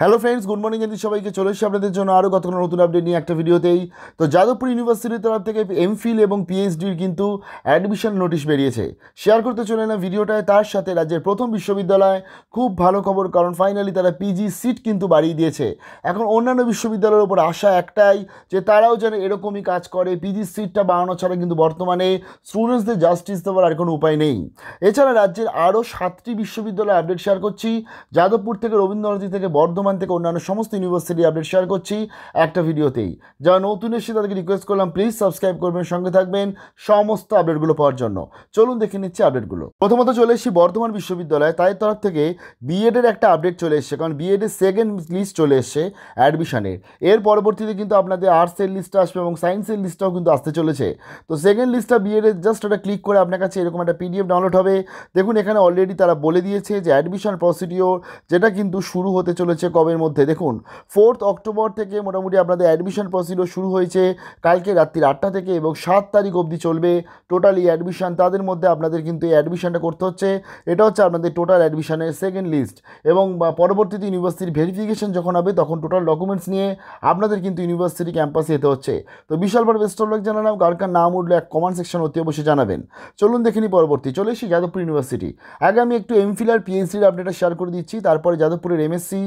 hello friends good morning এদিন সবাইকে চলে এসেছি আপনাদের জন্য আরও কতক্ষণ নতুন আপডেট নিয়ে একটা ভিডিওতেই তো যাদবপুর ইউনিভার্সিটির তরফ থেকে এমফিল এবং পিএইচডির কিন্তু অ্যাডমিশন নোটিশ বেরিয়েছে শেয়ার করতে চলে না ভিডিওটায় তার সাথে রাজ্যের প্রথম বিশ্ববিদ্যালয় খুব ভালো খবর কারণ ফাইনালি তারা পিজি সিট কিন্তু বাড়িয়ে দিয়েছে এখন অন্যান্য বিশ্ববিদ্যালয়ের ওপর আশা একটাই যে তারাও যেন এরকমই কাজ করে পিজি সিটটা বাড়ানো ছাড়া কিন্তু বর্তমানে স্টুডেন্টসদের জাস্টিস দেওয়ার আর কোনো উপায় নেই এছাড়া রাজ্যের আরও সাতটি বিশ্ববিদ্যালয় আপডেট শেয়ার করছি যাদবপুর থেকে রবীন্দ্রনাথী থেকে বর্ধমান বর্ধমান থেকে অন্যান্য সমস্ত ইউনিভার্সিটি আপডেট শেয়ার করছি একটা ভিডিওতেই যারা নতুন এসে তাদেরকে রিকোয়েস্ট করলাম প্লিজ সাবস্ক্রাইব করবেন সঙ্গে থাকবেন সমস্ত আপডেটগুলো পাওয়ার জন্য চলুন দেখে নিচ্ছি আপডেটগুলো প্রথমত চলে এসেছি বর্ধমান বিশ্ববিদ্যালয় তাই তরফ থেকে বিএডের একটা আপডেট চলে এসছে কারণ বিএডের সেকেন্ড লিস্ট চলে এসছে অ্যাডমিশনের এর পরবর্তীতে কিন্তু আপনাদের আর্টসের লিস্টটা আসবে এবং সায়েন্সের লিস্টটাও কিন্তু আসতে চলেছে তো সেকেন্ড লিস্টটা বিএডের জাস্ট ওটা ক্লিক করে আপনার কাছে এরকম একটা পিডিএফ ডাউনলোড হবে দেখুন এখানে অলরেডি তারা বলে দিয়েছে যে অ্যাডমিশন প্রসিডিওর যেটা কিন্তু শুরু হতে চলেছে কবের মধ্যে দেখুন ফোর্থ অক্টোবর থেকে মোটামুটি আপনাদের অ্যাডমিশান প্রসিডিওর শুরু হয়েছে কালকে রাত্রির আটটা থেকে এবং সাত তারিখ অবধি চলবে টোটালি অ্যাডমিশান তাদের মধ্যে আপনাদের কিন্তু এই অ্যাডমিশানটা করতে হচ্ছে এটা হচ্ছে আপনাদের টোটাল অ্যাডমিশানের সেকেন্ড লিস্ট এবং পরবর্তীতে ইউনিভার্সিটির ভেরিফিকেশন যখন হবে তখন টোটাল ডকুমেন্টস নিয়ে আপনাদের কিন্তু ইউনিভার্সিটি ক্যাম্পাসে যেতে হচ্ছে তো বিশাল বড় বেস্ট অফ লাক জানালাম গার্কার নাম উঠলে এক কমান্ড সেকশন অতি অবশ্যই জানাবেন চলুন দেখেনি পরবর্তী চলে এসি যাদবপুর ইউনিভার্সিটি আগে আমি একটু এমফিল আর পিএইচডির আপডেটটা শেয়ার করে দিচ্ছি তারপরে যাদবপুরের এমএসসি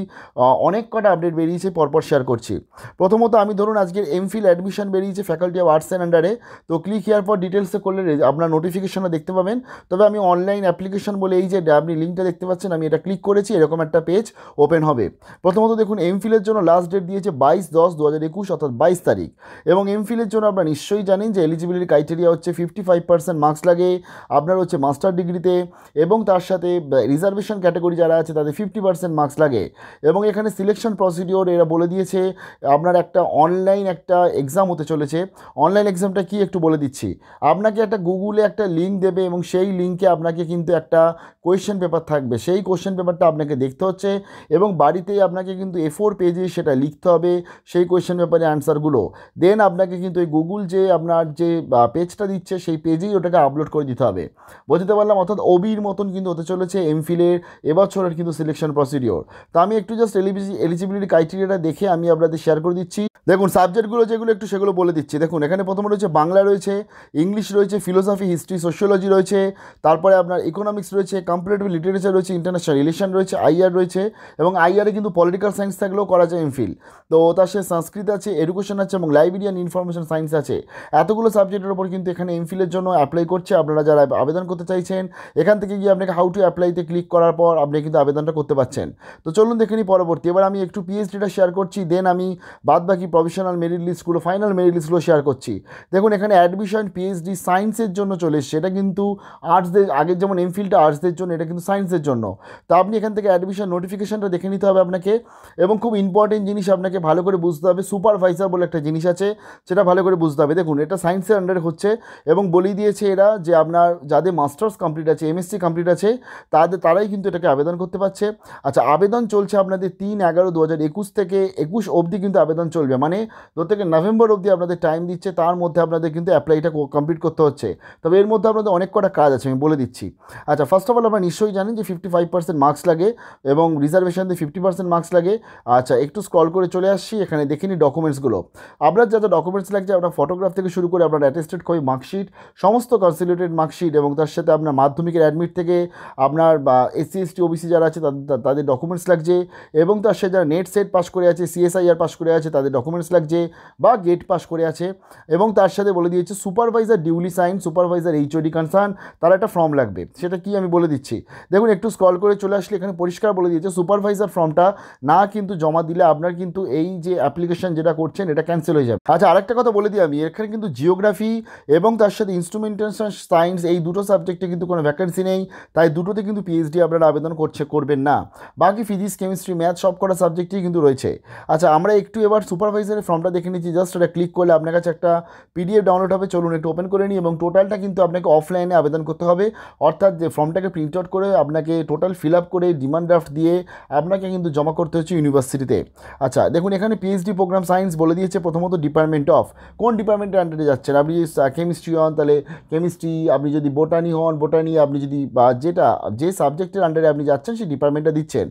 অনেক কটা আপডেট বেরিয়েছে পরপর শেয়ার করছি প্রথমত আমি ধরুন আজকের এমফিল অ্যাডমিশন বেরিয়েছে ফ্যাকাল্টি অফ আর্টস অ্যান্ড আন্ডারে তো ক্লিক ইয়ার পর ডিটেলসে করলে আপনার নোটিফিকেশনও দেখতে পাবেন তবে আমি অনলাইন অ্যাপ্লিকেশন বলে এই যে আপনি লিঙ্কটা দেখতে পাচ্ছেন আমি এটা ক্লিক করেছি এরকম একটা পেজ ওপেন হবে প্রথমত দেখুন এমফিলের জন্য লাস্ট ডেট দিয়েছে বাইশ দশ দু হাজার একুশ অর্থাৎ বাইশ তারিখ এবং এমফিলের জন্য আপনারা নিশ্চয়ই জানেন যে এলিজিবিলিটি ক্রাইটেরিয়া হচ্ছে ফিফটি ফাইভ পার্সেন্ট মার্কস লাগে আপনার হচ্ছে মাস্টার ডিগ্রিতে এবং তার সাথে রিজার্ভেশন ক্যাটাগরি যারা আছে তাদের ফিফটি পার্সেন্ট মার্কস লাগে এবং এখানে সিলেকশন প্রসিডিওর এরা বলে দিয়েছে আপনার একটা অনলাইন একটা এক্সাম হতে চলেছে অনলাইন এক্সামটা কি একটু বলে দিচ্ছি আপনাকে একটা গুগলে একটা লিঙ্ক দেবে এবং সেই লিঙ্কে আপনাকে কিন্তু একটা কোয়েশ্চেন পেপার থাকবে সেই কোয়েশ্চেন পেপারটা আপনাকে দেখতে হচ্ছে এবং বাড়িতেই আপনাকে কিন্তু এ ফোর পেজে সেটা লিখতে হবে সেই কোয়েশ্চেন পেপারে অ্যান্সারগুলো দেন আপনাকে কিন্তু এই গুগল যে আপনার যে পেজটা দিচ্ছে সেই পেজেই ওটাকে আপলোড করে দিতে হবে বোঝাতে পারলাম অর্থাৎ ওবির মতন কিন্তু হতে চলেছে এমফিলের এবছরের কিন্তু সিলেকশন প্রসিডিওর তা আমি একটু জাস্ট জাস্ট এলিজিবিলিটি ক্রাইটেরিয়াটা দেখে আমি আপনাদের শেয়ার করে দিচ্ছি দেখুন সাবজেক্টগুলো যেগুলো একটু সেগুলো বলে দিচ্ছি দেখুন এখানে প্রথমে রয়েছে বাংলা রয়েছে ইংলিশ রয়েছে ফিলোসফি হিস্ট্রি সোশিওলজি রয়েছে তারপরে আপনার ইকোনমিক্স রয়েছে কম্পারেটিভ লিটারেচার রয়েছে ইন্টারন্যাশনাল রিলেশন রয়েছে আইআর রয়েছে এবং আইআরে কিন্তু পলিটিক্যাল সায়েন্স থাকলেও করা যায় এমফিল তো তার সে সংস্কৃত আছে এডুকেশন আছে এবং লাইব্রেরিয়ান ইনফরমেশন সায়েন্স আছে এতগুলো সাবজেক্টের ওপর কিন্তু এখানে এমফিলের জন্য অ্যাপ্লাই করছে আপনারা যারা আবেদন করতে চাইছেন এখান থেকে গিয়ে আপনাকে হাউ টু অ্যাপ্লাইতে ক্লিক করার পর আপনি কিন্তু আবেদনটা করতে পারছেন তো চলুন দেখে নিই পরবর্তী এবার আমি একটু পিএইচডিটা শেয়ার করছি দেন আমি বাদ বাকি প্রফেশনাল মেরিট লিস্টগুলো ফাইনাল মেরিট লিস্টগুলো শেয়ার করছি দেখুন এখানে অ্যাডমিশন পিএইচডি সায়েন্সের জন্য চলে এসছে এটা কিন্তু আর্টসদের আগের যেমন এমফিলটা আর্টসদের জন্য এটা কিন্তু সায়েন্সের জন্য তা আপনি এখান থেকে অ্যাডমিশন নোটিফিকেশানটা দেখে নিতে হবে আপনাকে এবং খুব ইম্পর্টেন্ট জিনিস আপনাকে ভালো করে বুঝতে হবে সুপারভাইজার বলে একটা জিনিস আছে সেটা ভালো করে বুঝতে হবে দেখুন এটা সায়েন্সের আন্ডারে হচ্ছে এবং বলি দিয়েছে এরা যে আপনার যাদের মাস্টার্স কমপ্লিট আছে এমএসসি কমপ্লিট আছে তাদের তারাই কিন্তু এটাকে আবেদন করতে পারছে আচ্ছা আবেদন চলছে আপনাদের তিন এগারো দু হাজার একুশ থেকে একুশ অবধি কিন্তু আবেদন চলবে মানে দু থেকে নভেম্বর অবধি আপনাদের টাইম দিচ্ছে তার মধ্যে আপনাদের কিন্তু অ্যাপ্লাইটা কমপ্লিট করতে হচ্ছে তবে এর মধ্যে আপনাদের অনেক কটা কাজ আছে আমি বলে দিচ্ছি আচ্ছা ফার্স্ট অফ অল আপনারা নিশ্চয়ই জানেন যে ফিফটি ফাইভ পার্সেন্ট মার্কস লাগে এবং রিজার্ভেশন দিয়ে ফিফটি পার্সেন্ট মার্কস লাগে আচ্ছা একটু স্ক্রল করে চলে আসছি এখানে দেখে নিই ডকুমেন্টসগুলো আপনার যা যা ডকুমেন্টস লাগছে আপনার ফটোগ্রাফ থেকে শুরু করে আপনার অ্যাটেস্টেড কই মার্কশিট সমস্ত কনসিলেটেড মার্কশিট এবং তার সাথে আপনার মাধ্যমিকের অ্যাডমিট থেকে আপনার বা এসসি এসটি ওবিসি যারা আছে তাদের ডকুমেন্টস লাগছে এবং তার সে যারা নেট সেট পাস করে আছে সিএসআইআর পাস করে আছে তাদের ডকুমেন্টস লাগছে বা গেট পাস করে আছে এবং তার সাথে বলে দিয়েছে supervisor duly sign supervisor HOD concern তারা একটা ফর্ম লাগবে সেটা কি আমি বলে দিচ্ছি দেখুন একটু স্কল করে চলে আসলে এখানে পরিষ্কার বলে দিয়েছে সুপারভাইজার ফর্মটা না কিন্তু জমা দিলে আপনার কিন্তু এই যে অ্যাপ্লিকেশন যেটা করছেন এটা ক্যান্সেল হয়ে যাবে আচ্ছা আরেকটা কথা বলে দিই আমি এখানে কিন্তু জিওগ্রাফি এবং তার সাথে ইনস্ট্রুমেন্টেশন সায়েন্স এই দুটো সাবজেক্টে কিন্তু কোনো ভ্যাকেন্সি নেই তাই দুটোতে কিন্তু পিএইচডি আপনারা আবেদন করছে করবেন না বাকি ফিজিক্স কেমিস্ট্রি ম্যাথ ম্যাথ সব করা সাবজেক্টই কিন্তু রয়েছে আচ্ছা আমরা একটু এবার সুপারভাইজারের ফর্মটা দেখে নিচ্ছি জাস্ট এটা ক্লিক করলে আপনার কাছে একটা পিডিএফ ডাউনলোড হবে চলুন একটু ওপেন করে নিই এবং টোটালটা কিন্তু আপনাকে অফলাইনে আবেদন করতে হবে অর্থাৎ যে ফর্মটাকে প্রিন্ট আউট করে আপনাকে টোটাল ফিল আপ করে ডিমান্ড ড্রাফট দিয়ে আপনাকে কিন্তু জমা করতে হচ্ছে ইউনিভার্সিটিতে আচ্ছা দেখুন এখানে পিএইচডি প্রোগ্রাম সায়েন্স বলে দিয়েছে প্রথমত ডিপার্টমেন্ট অফ কোন ডিপার্টমেন্টের আন্ডারে যাচ্ছেন আপনি যদি কেমিস্ট্রি হন তাহলে কেমিস্ট্রি আপনি যদি বোটানি হন বোটানি আপনি যদি বা যেটা যে সাবজেক্টের আন্ডারে আপনি যাচ্ছেন সেই ডিপার্টমেন্টটা দিচ্ছেন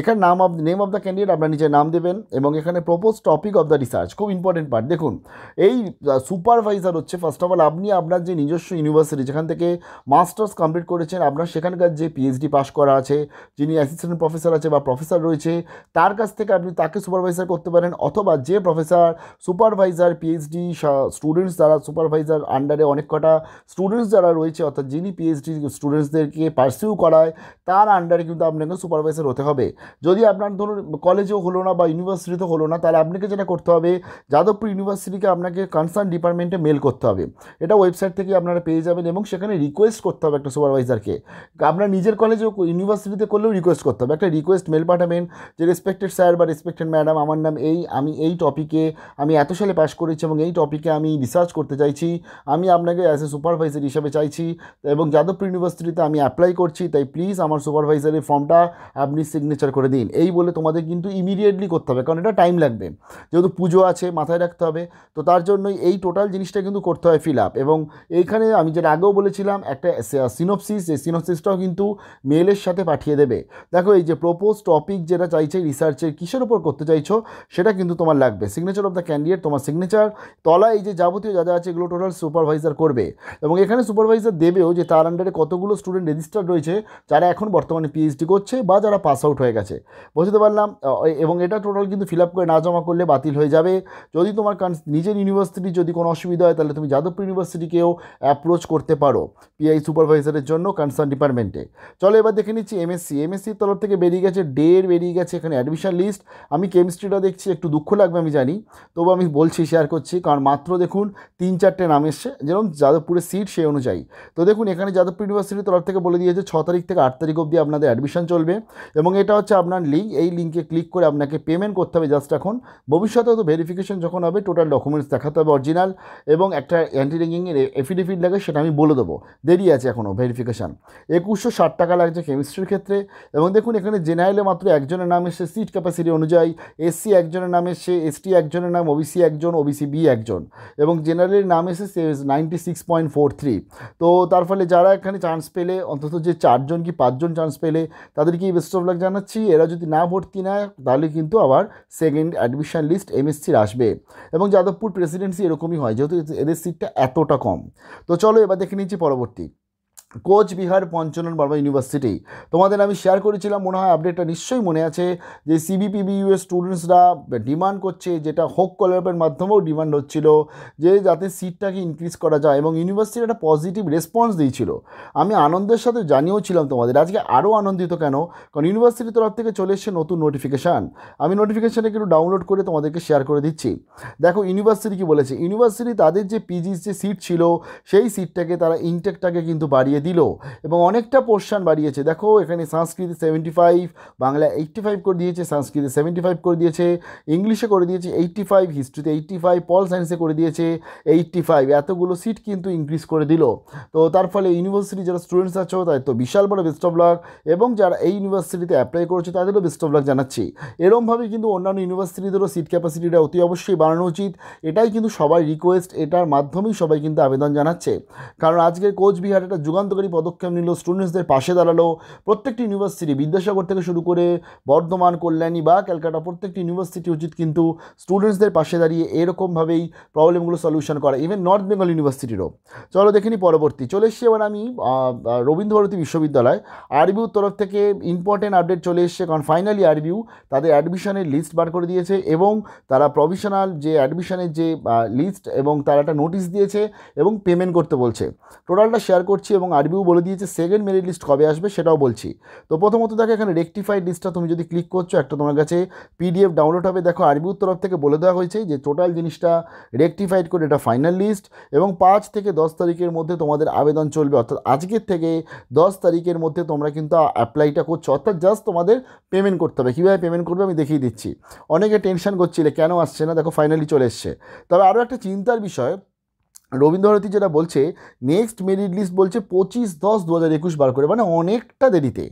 এখানে নাম আপনি নেম অফ দ্য ক্যান্ডিডেট আপনার নিচে নাম দেবেন এবং এখানে propose topic of the research খুব ইম্পর্টেন্ট পার্ট দেখুন এই সুপারভাইজার হচ্ছে ফার্স্ট অফ অল আপনি আপনার যে নিজস্ব ইউনিভার্সিটি যেখান থেকে মাস্টার্স কমপ্লিট করেছেন আপনার সেখানকার যে পিএইচডি পাস করা আছে যিনি অ্যাসিস্ট্যান্ট প্রফেসর আছে বা প্রফেসর রয়েছে তার কাছ থেকে আপনি তাকে সুপারভাইজার করতে পারেন অথবা যে প্রফেসর সুপারভাইজার পিএইচডি স্টুডেন্টস যারা সুপারভাইজার আন্ডারে অনেক কটা স্টুডেন্টস যারা রয়েছে অর্থাৎ যিনি পিএইচডি স্টুডেন্টসদেরকে পার্সিউ করায় তার আন্ডারে কিন্তু আপনাকে সুপারভাইজার হতে হবে যদি আপনার ধরুন কলেজেও হলো না বা ইউনিভার্সিটিতে হলো না তাহলে আপনাকে যেটা করতে হবে যাদবপুর ইউনিভার্সিটিকে আপনাকে কনসার্ন ডিপার্টমেন্টে মেল করতে হবে এটা ওয়েবসাইট থেকে আপনারা পেয়ে যাবেন এবং সেখানে রিকোয়েস্ট করতে হবে একটা সুপারভাইজারকে আপনার নিজের কলেজেও ইউনিভার্সিটিতে করলেও রিকোয়েস্ট করতে হবে একটা রিকোয়েস্ট মেল পাঠাবেন যে রেসপেক্টেড স্যার বা রেসপেক্টেড ম্যাডাম আমার নাম এই আমি এই টপিকে আমি এত সালে পাস করেছি এবং এই টপিকে আমি রিসার্চ করতে চাইছি আমি আপনাকে অ্যাজ এ সুপারভাইজার হিসাবে চাইছি এবং যাদবপুর ইউনিভার্সিটিতে আমি অ্যাপ্লাই করছি তাই প্লিজ আমার সুপারভাইজারের ফর্মটা আপনি সিগনেচার করে দিন এই বলে করলে তোমাদের কিন্তু ইমিডিয়েটলি করতে হবে কারণ এটা টাইম লাগবে যেহেতু পুজো আছে মাথায় রাখতে হবে তো তার জন্যই এই টোটাল জিনিসটা কিন্তু করতে হয় ফিল আপ এবং এইখানে আমি যেটা আগেও বলেছিলাম একটা সিনোপসিস এই সিনোপসিসটাও কিন্তু মেলের সাথে পাঠিয়ে দেবে দেখো এই যে প্রপোজ টপিক যেটা চাইছে রিসার্চের কিসের ওপর করতে চাইছো সেটা কিন্তু তোমার লাগবে সিগনেচার অফ দ্য ক্যান্ডিডেট তোমার সিগনেচার তলা এই যে যাবতীয় যা যা আছে এগুলো টোটাল সুপারভাইজার করবে এবং এখানে সুপারভাইজার দেবেও যে তার আন্ডারে কতগুলো স্টুডেন্ট রেজিস্টার্ড রয়েছে যারা এখন বর্তমানে পিএইচডি করছে বা যারা পাস আউট হয়ে গেছে বলছে বুঝতে পারলাম এবং এটা টোটাল কিন্তু ফিল আপ করে না জমা করলে বাতিল হয়ে যাবে যদি তোমার নিজের ইউনিভার্সিটি যদি কোনো অসুবিধা হয় তাহলে তুমি যাদবপুর ইউনিভার্সিটিকেও অ্যাপ্রোচ করতে পারো পিআই সুপারভাইজারের জন্য কনসার্ন ডিপার্টমেন্টে চলো এবার দেখে নিচ্ছি এমএসসি এমএসসির তরফ থেকে বেরিয়ে গেছে ডের বেরিয়ে গেছে এখানে অ্যাডমিশন লিস্ট আমি কেমিস্ট্রিটা দেখছি একটু দুঃখ লাগবে আমি জানি তবু আমি বলছি শেয়ার করছি কারণ মাত্র দেখুন তিন চারটে নাম এসছে যেরকম যাদবপুরের সিট সেই অনুযায়ী তো দেখুন এখানে যাদবপুর ইউনিভার্সিটির তরফ থেকে বলে দিয়েছে ছ তারিখ থেকে আট তারিখ অবধি আপনাদের অ্যাডমিশন চলবে এবং এটা হচ্ছে আপনার লিঙ্ক এই লিঙ্কে ক্লিক করে আপনাকে পেমেন্ট করতে হবে জাস্ট এখন ভবিষ্যতে তো ভেরিফিকেশন যখন হবে টোটাল ডকুমেন্টস দেখাতে হবে অরিজিনাল এবং একটা অ্যান্টি র্যাঙ্কিংয়ের এফিডেভিট লাগে সেটা আমি বলে দেবো দেরি আছে এখনও ভেরিফিকেশান একুশশো ষাট টাকা লাগছে কেমিস্ট্রির ক্ষেত্রে এবং দেখুন এখানে জেনারেলে মাত্র একজনের নাম এসে সিট ক্যাপাসিটি অনুযায়ী এসসি একজনের নাম এস এসটি একজনের নাম ওবিসি একজন ওবিসি বি একজন এবং জেনারেলের নাম এসেছে ninety six point four three তো তার ফলে যারা এখানে চান্স পেলে অন্তত যে চারজন কি পাঁচজন চান্স পেলে তাদেরকে বেস্ট অফ লাগ জানাচ্ছি এরা যদি না ভর্তি নেয় তাহলে কিন্তু আবার সেকেন্ড অ্যাডমিশন লিস্ট এমএসসির আসবে এবং যাদবপুর প্রেসিডেন্সি এরকমই হয় যেহেতু এদের সিটটা এতটা কম তো চলো এবার দেখে নিচ্ছি পরবর্তী কোচবিহার পঞ্চনন বার্মা ইউনিভার্সিটি তোমাদের আমি শেয়ার করেছিলাম মনে হয় আপডেটটা নিশ্চয়ই মনে আছে যে সিবিপিবিউএস স্টুডেন্টসরা ডিমান্ড করছে যেটা হোক কলারপের মাধ্যমেও ডিমান্ড হচ্ছিল যে যাতে সিটটাকে ইনক্রিজ করা যায় এবং ইউনিভার্সিটি একটা পজিটিভ রেসপন্স দিয়েছিল আমি আনন্দের সাথে জানিয়েওছিলাম তোমাদের আজকে আরও আনন্দিত কেন কারণ ইউনিভার্সিটির তরফ থেকে চলে এসছে নতুন নোটিফিকেশান আমি নোটিফিকেশানে একটু ডাউনলোড করে তোমাদেরকে শেয়ার করে দিচ্ছি দেখো ইউনিভার্সিটি কী বলেছে ইউনিভার্সিটি তাদের যে পিজির যে সিট ছিল সেই সিটটাকে তারা ইনটেকটাকে কিন্তু বাড়িয়ে দিল এবং অনেকটা পোর্শান বাড়িয়েছে দেখো এখানে সংস্কৃতি seventy five Bangla eighty five করে দিয়েছে সংস্কৃতি সেভেন্টি ফাইভ করে দিয়েছে ইংলিশে করে দিয়েছে এইটটি ফাইভ হিস্ট্রিতে এইট্টি ফাইভ পল সায়েন্সে করে দিয়েছে এইটটি ফাইভ এতগুলো সিট কিন্তু ইনক্রিজ করে দিল তো তার ফলে ইউনিভার্সিটি যারা স্টুডেন্টস আছো তাদের তো বিশাল বড় বেস্ট অফ লাক এবং যারা এই ইউনিভার্সিটিতে অ্যাপ্লাই করেছে তাদেরও বেস্ট অফ লাক জানাচ্ছি এরমভাবে কিন্তু অন্যান্য ইউনিভার্সিটিদেরও সিট ক্যাপাসিটিটা অতি অবশ্যই বাড়ানো উচিত এটাই কিন্তু সবাই রিকোয়েস্ট এটার মাধ্যমেই সবাই কিন্তু আবেদন জানাচ্ছে কারণ আজকের কোচবিহার একটা যুগান্ত যুগান্তকারী পদক্ষেপ নিল স্টুডেন্টসদের পাশে দাঁড়ালো প্রত্যেকটি ইউনিভার্সিটি বিদ্যাসাগর থেকে শুরু করে বর্ধমান কল্যাণী বা ক্যালকাটা প্রত্যেকটি ইউনিভার্সিটি উচিত কিন্তু স্টুডেন্টসদের পাশে দাঁড়িয়ে এরকমভাবেই প্রবলেমগুলো সলিউশন করা ইভেন নর্থ বেঙ্গল ইউনিভার্সিটিরও চলো দেখিনি পরবর্তী চলে এসছি এবার আমি রবীন্দ্রভারতী বিশ্ববিদ্যালয় আরবিউর তরফ থেকে ইম্পর্টেন্ট আপডেট চলে এসছে কারণ ফাইনালি আরবিউ তাদের অ্যাডমিশনের লিস্ট বার করে দিয়েছে এবং তারা প্রভিশনাল যে অ্যাডমিশনের যে লিস্ট এবং তারা একটা নোটিশ দিয়েছে এবং পেমেন্ট করতে বলছে টোটালটা শেয়ার করছি এবং আরবিও বলে দিয়েছে সেকেন্ড মেরিট লিস্ট কবে আসবে সেটাও বলছি তো প্রথমত দেখো এখানে রেকটিফাইড লিস্টটা তুমি যদি ক্লিক করছো একটা তোমার কাছে পিডিএফ ডাউনলোড হবে দেখো আরবিউর তরফ থেকে বলে দেওয়া হয়েছে যে টোটাল জিনিসটা রেকটিফাইড করে এটা ফাইনাল লিস্ট এবং পাঁচ থেকে দশ তারিখের মধ্যে তোমাদের আবেদন চলবে অর্থাৎ আজকের থেকে দশ তারিখের মধ্যে তোমরা কিন্তু অ্যাপ্লাইটা করছো অর্থাৎ জাস্ট তোমাদের পেমেন্ট করতে হবে কীভাবে পেমেন্ট করবে আমি দেখিয়ে দিচ্ছি অনেকে টেনশন করছিলে কেন আসছে না দেখো ফাইনালি চলে এসছে তবে আরও একটা চিন্তার বিষয় রবীন্দ্রভারতী যেটা বলছে নেক্সট মেরিট লিস্ট বলছে পঁচিশ দশ দু হাজার একুশ বার করে মানে অনেকটা দেরিতে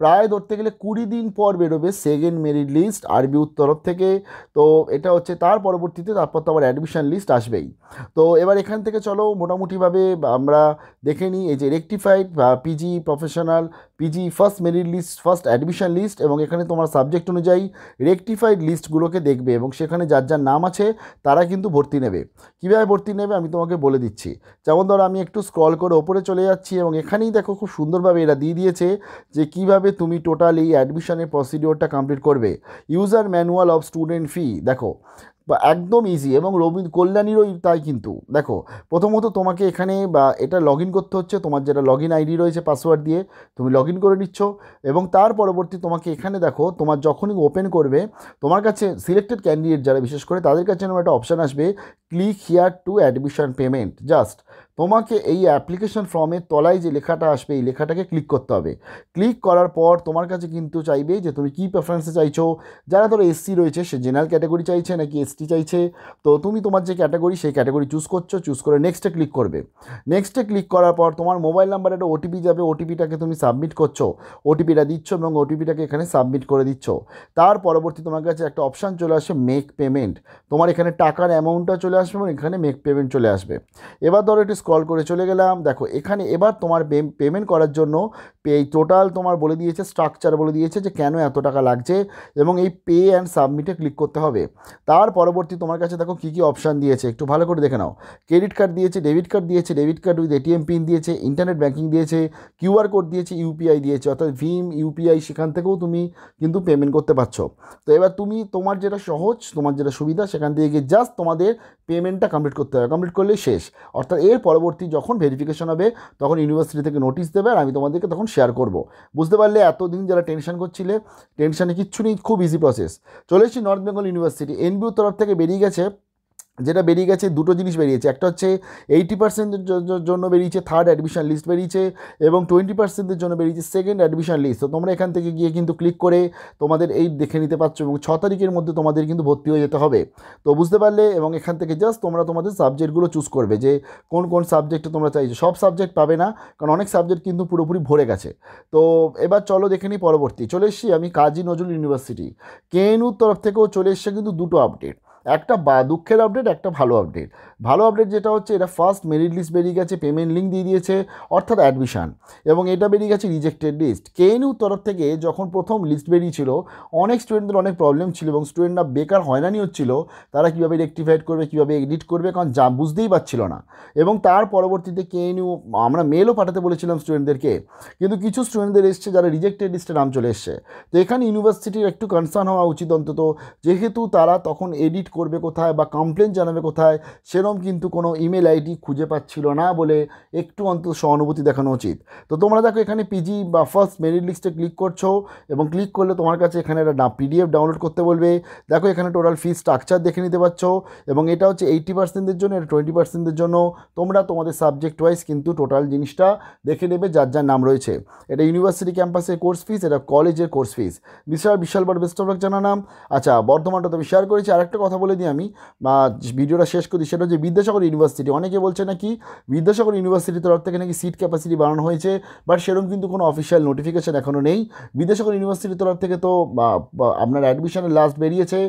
প্রায় ধরতে গেলে কুড়ি দিন পর বেরোবে সেকেন্ড মেরিট লিস্ট আরবি উত্তরফ থেকে তো এটা হচ্ছে তার পরবর্তীতে তারপর তো আবার অ্যাডমিশান লিস্ট আসবেই তো এবার এখান থেকে চলো মোটামুটিভাবে আমরা দেখে নিই এই যে rectified PG professional PG first merit list first admission list এবং এখানে তোমার সাবজেক্ট অনুযায়ী রেকটিফাইড লিস্টগুলোকে দেখবে এবং সেখানে যার যার নাম আছে তারা কিন্তু ভর্তি নেবে কীভাবে ভর্তি নেবে আমি তোমাকে বলে দিচ্ছি যেমন ধরো আমি একটু স্ক্রল করে ওপরে চলে যাচ্ছি এবং এখানেই দেখো খুব সুন্দরভাবে এরা দিয়ে দিয়েছে যে কিভাবে তুমি টোটালি এই অ্যাডমিশনের প্রসিডিওরটা কমপ্লিট করবে user manual of student fee দেখো বা একদম ইজি এবং রবীন কল্যাণীরও তাই কিন্তু দেখো প্রথমত তোমাকে এখানে বা এটা লগ করতে হচ্ছে তোমার যেটা লগ আইডি রয়েছে পাসওয়ার্ড দিয়ে তুমি লগ করে নিচ্ছ এবং তার পরবর্তী তোমাকে এখানে দেখো তোমার যখনই ওপেন করবে তোমার কাছে সিলেক্টেড ক্যান্ডিডেট যারা বিশেষ করে তাদের কাছে একটা অপশান আসবে click here to admission payment just তোমাকে এই অ্যাপ্লিকেশান ফর্মের তলায় যে লেখাটা আসবে এই লেখাটাকে ক্লিক করতে হবে ক্লিক করার পর তোমার কাছে কিন্তু চাইবে যে তুমি কী প্রেফারেন্সে চাইছো যারা ধরো এসসি রয়েছে সে জেনারেল ক্যাটাগরি চাইছে নাকি এসটি চাইছে তো তুমি তোমার যে ক্যাটাগরি সেই ক্যাটাগরি চুজ করছো চুজ করে নেক্সটে ক্লিক করবে নেক্সটে ক্লিক করার পর তোমার মোবাইল নাম্বারে একটা ওটিপি যাবে ওটিপিটাকে তুমি সাবমিট করছো ওটিপিটা দিচ্ছ এবং ওটিপিটাকে এখানে সাবমিট করে দিচ্ছ তার পরবর্তী তোমার কাছে একটা অপশান চলে আসে মেক পেমেন্ট তোমার এখানে টাকার অ্যামাউন্টটা চলে আসবে এবং এখানে মেক পেমেন্ট চলে আসবে এবার ধরো এটি স্ক্রল করে চলে গেলাম দেখো এখানে এবার তোমার পেমেন্ট করার জন্য পে টোটাল তোমার বলে দিয়েছে স্ট্রাকচার বলে দিয়েছে যে কেন এত টাকা লাগছে এবং এই পে অ্যান্ড সাবমিটে ক্লিক করতে হবে তার পরবর্তী তোমার কাছে দেখো কী কী অপশান দিয়েছে একটু ভালো করে দেখে নাও ক্রেডিট কার্ড দিয়েছে ডেবিট কার্ড দিয়েছে debit card with ATM PIN দিয়েছে ইন্টারনেট ব্যাঙ্কিং দিয়েছে কিউআর কোড দিয়েছে ইউপিআই দিয়েছে অর্থাৎ ভিম ইউপিআই সেখান থেকেও তুমি কিন্তু পেমেন্ট করতে পারছো তো এবার তুমি তোমার যেটা সহজ তোমার যেটা সুবিধা সেখান থেকে গিয়ে জাস্ট তোমাদের পেমেন্টটা কমপ্লিট করতে হবে কমপ্লিট করলে শেষ অর্থাৎ এর পরবর্তী পরবর্তী যখন ভেরিফিকেশন হবে তখন ইউনিভার্সিটি থেকে নোটিশ দেবে আর আমি তোমাদেরকে তখন শেয়ার করব বুঝতে পারলে এতদিন যারা টেনশন করছিলে টেনশানে কিচ্ছু নেই খুব ইজি প্রসেস চলে এসেছি নর্থ বেঙ্গল ইউনিভার্সিটি এনবিউর তরফ থেকে বেরিয়ে গেছে যেটা বেরিয়ে গেছে দুটো জিনিস বেরিয়েছে একটা হচ্ছে এইটি পার্সেন্টের জন্য বেরিয়েছে থার্ড অ্যাডমিশন লিস্ট বেরিয়েছে এবং টোয়েন্টি পার্সেন্টের জন্য বেরিয়েছে সেকেন্ড অ্যাডমিশন লিস্ট তো তোমরা এখান থেকে গিয়ে কিন্তু ক্লিক করে তোমাদের এই দেখে নিতে পারছো এবং ছ তারিখের মধ্যে তোমাদের কিন্তু ভর্তি হয়ে যেতে হবে তো বুঝতে পারলে এবং এখান থেকে জাস্ট তোমরা তোমাদের সাবজেক্টগুলো চুজ করবে যে কোন কোন সাবজেক্টে তোমরা চাইছো সব সাবজেক্ট পাবে না কারণ অনেক সাবজেক্ট কিন্তু পুরোপুরি ভরে গেছে তো এবার চলো দেখে নিই পরবর্তী চলে এসছি আমি কাজী নজরুল ইউনিভার্সিটি কেএনউর তরফ থেকেও চলে এসছে কিন্তু দুটো আপডেট একটা বা দুঃখের আপডেট একটা ভালো আপডেট ভালো আপডেট যেটা হচ্ছে এটা ফার্স্ট মেরিট লিস্ট বেরিয়ে গেছে পেমেন্ট লিঙ্ক দিয়ে দিয়েছে অর্থাৎ অ্যাডমিশান এবং এটা বেরিয়ে গেছে রিজেক্টেড লিস্ট কেএনইউ তরফ থেকে যখন প্রথম লিস্ট বেরিয়েছিল অনেক স্টুডেন্টদের অনেক প্রবলেম ছিল এবং স্টুডেন্টরা বেকার হয়রানি হচ্ছিল তারা কীভাবে রেক্টিফাইড করবে কীভাবে এডিট করবে কারণ যা বুঝতেই পারছিল না এবং তার পরবর্তীতে কেএনইউ আমরা মেলও পাঠাতে বলেছিলাম স্টুডেন্টদেরকে কিন্তু কিছু স্টুডেন্টদের এসছে যারা রিজেক্টেড লিস্টে নাম চলে এসছে তো এখানে ইউনিভার্সিটির একটু কনসার্ন হওয়া উচিত অন্তত যেহেতু তারা তখন এডিট করবে কোথায় বা কমপ্লেন জানাবে কোথায় সেরম কিন্তু কোনো ইমেল আইডি খুঁজে পাচ্ছিল না বলে একটু অন্তত সহানুভূতি দেখানো উচিত তো তোমরা দেখো এখানে পিজি বা ফার্স্ট মেরিট লিস্টে ক্লিক করছো এবং ক্লিক করলে তোমার কাছে এখানে একটা পিডিএফ ডাউনলোড করতে বলবে দেখো এখানে টোটাল ফি স্ট্রাকচার দেখে নিতে পারছ এবং এটা হচ্ছে এইটি পার্সেন্টের জন্য এটা টোয়েন্টি পার্সেন্টের জন্য তোমরা তোমাদের সাবজেক্ট ওয়াইজ কিন্তু টোটাল জিনিসটা দেখে নেবে যার যার নাম রয়েছে এটা ইউনিভার্সিটি ক্যাম্পাসের কোর্স ফিস এটা কলেজের কোর্স ফিস বিশাল বিশাল বড় বেস্ট অফ লাক জানালাম আচ্ছা বর্ধমানটা তো আমি শেয়ার করেছি আরেকটা কথা বলে দিই আমি বা ভিডিওটা শেষ করি সেটা হচ্ছে বিদ্যাসাগর ইউনিভার্সিটি অনেকে বলছে নাকি বিদ্যাসাগর ইউনিভার্সিটির তরফ থেকে নাকি সিট ক্যাপাসিটি বাড়ানো হয়েছে বাট সেরকম কিন্তু কোনো অফিসিয়াল নোটিফিকেশান এখনও নেই বিদ্যাসাগর ইউনিভার্সিটির তরফ থেকে তো আপনার অ্যাডমিশনের লাস্ট বেরিয়েছে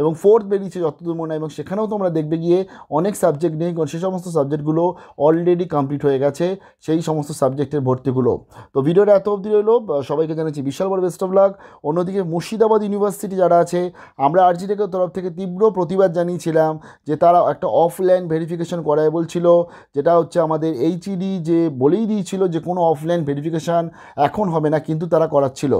এবং ফোর্থ বেরিয়েছে যতদূর মনে হয় এবং সেখানেও তোমরা দেখবে গিয়ে অনেক সাবজেক্ট নেই কারণ সে সমস্ত সাবজেক্টগুলো অলরেডি কমপ্লিট হয়ে গেছে সেই সমস্ত সাবজেক্টের ভর্তিগুলো তো ভিডিওটা এত অবধি রইল সবাইকে জানাচ্ছি বিশাল বড় বেস্ট অফ লাক অন্যদিকে মুর্শিদাবাদ ইউনিভার্সিটি যারা আছে আমরা আরজিটেকের তরফ থেকে তীব্র প্রতিবাদ জানিয়েছিলাম যে তারা একটা অফলাইন ভেরিফিকেশন করায় বলছিল যেটা হচ্ছে আমাদের এইচইডি e যে বলেই দিয়েছিল যে কোনো অফলাইন ভেরিফিকেশান এখন হবে না কিন্তু তারা করাচ্ছিল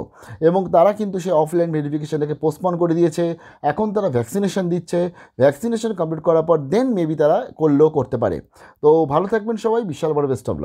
এবং তারা কিন্তু সেই অফলাইন ভেরিফিকেশানটাকে পোস্টপন করে দিয়েছে এখন তারা ভ্যাকসিনেশান দিচ্ছে ভ্যাকসিনেশান কমপ্লিট করার পর দেন মেবি তারা করলেও করতে পারে তো ভালো থাকবেন সবাই বিশাল বড় বেস্ট অফ